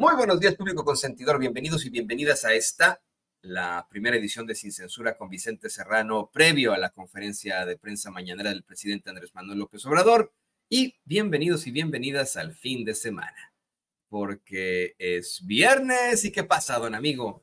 Muy buenos días, público consentidor. Bienvenidos y bienvenidas a esta, la primera edición de Sin Censura con Vicente Serrano, previo a la conferencia de prensa mañanera del presidente Andrés Manuel López Obrador. Y bienvenidos y bienvenidas al fin de semana, porque es viernes. ¿Y qué pasa, don amigo?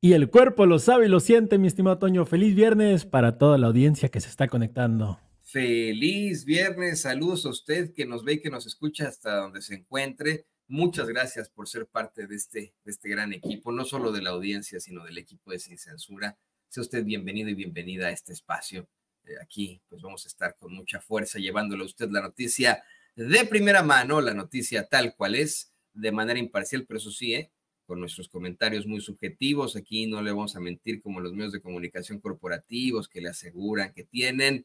Y el cuerpo lo sabe y lo siente, mi estimado Toño. Feliz viernes para toda la audiencia que se está conectando. Feliz viernes, saludos a usted que nos ve y que nos escucha hasta donde se encuentre. Muchas gracias por ser parte de este, este gran equipo, no solo de la audiencia, sino del equipo de Sin Censura. Sea usted bienvenido y bienvenida a este espacio. Eh, aquí pues vamos a estar con mucha fuerza llevándole a usted la noticia de primera mano, la noticia tal cual es, de manera imparcial, pero eso sí, ¿eh? con nuestros comentarios muy subjetivos. Aquí no le vamos a mentir como los medios de comunicación corporativos que le aseguran que tienen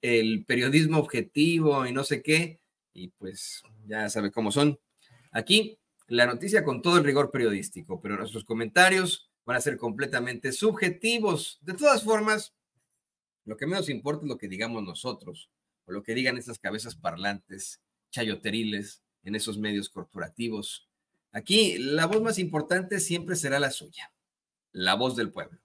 el periodismo objetivo y no sé qué. Y pues ya sabe cómo son. Aquí la noticia con todo el rigor periodístico, pero nuestros comentarios van a ser completamente subjetivos. De todas formas, lo que menos importa es lo que digamos nosotros o lo que digan esas cabezas parlantes, chayoteriles, en esos medios corporativos. Aquí la voz más importante siempre será la suya, la voz del pueblo.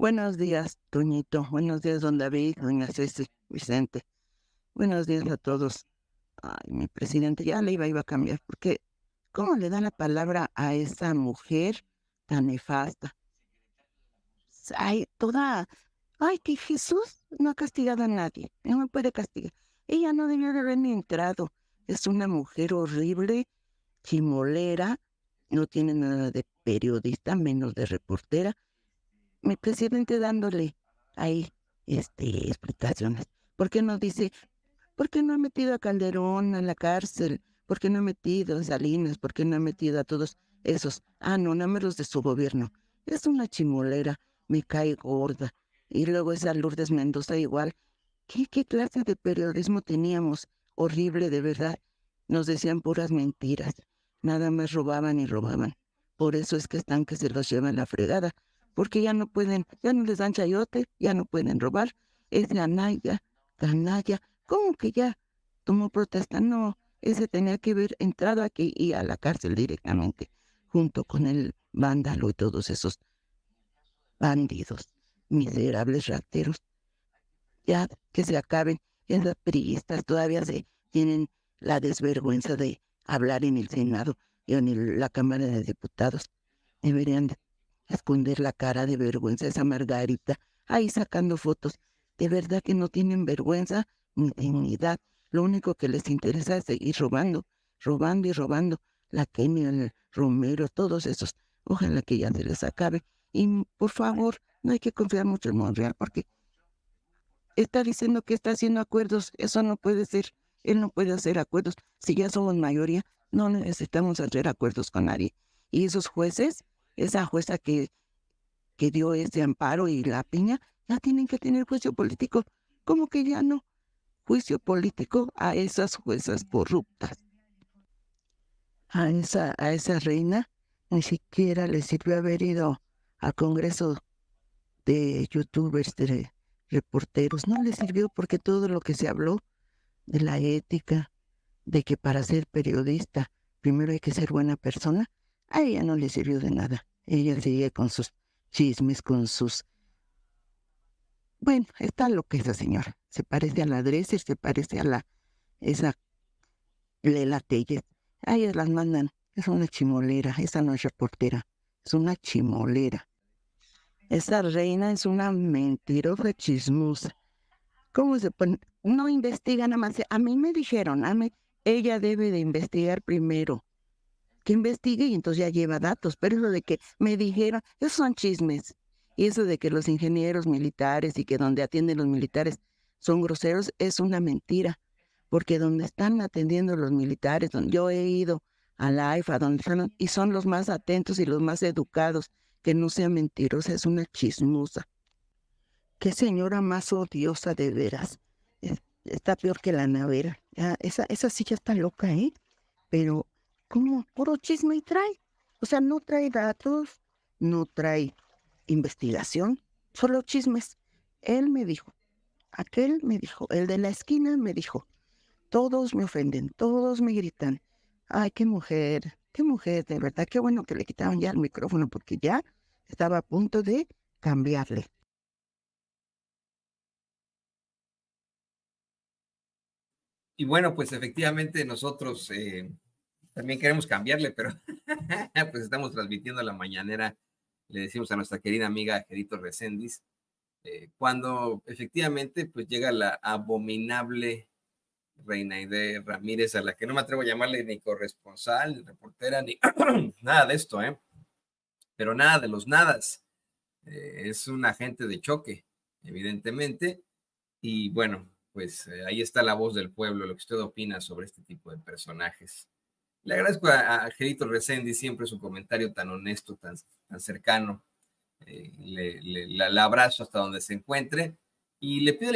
Buenos días, Toñito. Buenos días, don David, doña días, Vicente. Buenos días a todos. Ay, mi presidente, ya le iba, iba a cambiar, porque ¿cómo le da la palabra a esa mujer tan nefasta? Ay, toda, ay, que Jesús no ha castigado a nadie, no me puede castigar. Ella no debió haber ni entrado. Es una mujer horrible, chimolera, no tiene nada de periodista, menos de reportera mi presidente dándole ahí este, explicaciones. ¿Por qué no dice, por qué no ha metido a Calderón a la cárcel? ¿Por qué no ha metido a Salinas? ¿Por qué no ha metido a todos esos? Ah, no, no de su gobierno. Es una chimolera, me cae gorda. Y luego esa Lourdes Mendoza igual. ¿Qué, qué clase de periodismo teníamos? Horrible, de verdad. Nos decían puras mentiras. Nada más robaban y robaban. Por eso es que están que se los llevan la fregada porque ya no pueden, ya no les dan chayote, ya no pueden robar. Es la Naya, ¿Cómo que ya tomó protesta? No, ese tenía que haber entrado aquí y a la cárcel directamente, junto con el vándalo y todos esos bandidos, miserables rateros. Ya que se acaben, esas priistas todavía se tienen la desvergüenza de hablar en el Senado y en la Cámara de Diputados. Deberían esconder la cara de vergüenza esa Margarita, ahí sacando fotos. De verdad que no tienen vergüenza ni dignidad. Lo único que les interesa es seguir robando, robando y robando. La Kenia, el Romero, todos esos. Ojalá que ya se les acabe. Y por favor, no hay que confiar mucho en Monreal porque está diciendo que está haciendo acuerdos. Eso no puede ser. Él no puede hacer acuerdos. Si ya somos mayoría, no necesitamos hacer acuerdos con nadie. Y esos jueces esa jueza que, que dio ese amparo y la piña, ya tienen que tener juicio político. como que ya no? Juicio político a esas juezas corruptas. A esa, a esa reina ni siquiera le sirvió haber ido al Congreso de youtubers, de este, reporteros. No le sirvió porque todo lo que se habló de la ética, de que para ser periodista primero hay que ser buena persona, a ella no le sirvió de nada. Ella sigue con sus chismes, con sus... Bueno, está lo que esa señora. Se parece a la y se parece a la... Esa Lela Tellez. Ahí las mandan. Es una chimolera, esa no es portera. Es una chimolera. Esa reina es una mentirosa chismosa. ¿Cómo se pone? No investiga nada más. A mí me dijeron, a mí, ella debe de investigar primero investigue y entonces ya lleva datos, pero eso de que me dijeron, esos son chismes. Y eso de que los ingenieros militares y que donde atienden los militares son groseros es una mentira, porque donde están atendiendo los militares, donde yo he ido a la AIFA, donde y son los más atentos y los más educados, que no sea mentirosa, es una chismosa. Qué señora más odiosa de veras. Está peor que la navera. Ah, esa, esa sí ya está loca, ¿eh? Pero como puro chisme y trae. O sea, no trae datos, no trae investigación, solo chismes. Él me dijo, aquel me dijo, el de la esquina me dijo, todos me ofenden, todos me gritan, ay, qué mujer, qué mujer, de verdad, qué bueno que le quitaron ya el micrófono porque ya estaba a punto de cambiarle. Y bueno, pues efectivamente nosotros eh, también queremos cambiarle, pero pues estamos transmitiendo la mañanera, le decimos a nuestra querida amiga Gerito Recendis, eh, cuando efectivamente pues llega la abominable Reinaide Ramírez, a la que no me atrevo a llamarle ni corresponsal, ni reportera, ni nada de esto, ¿eh? Pero nada de los nadas. Eh, es un agente de choque, evidentemente. Y bueno, pues eh, ahí está la voz del pueblo, lo que usted opina sobre este tipo de personajes. Le agradezco a, Gerito Resendi siempre su comentario tan honesto, tan, cercano. Eh, le, abrazo hasta donde se encuentre y le pido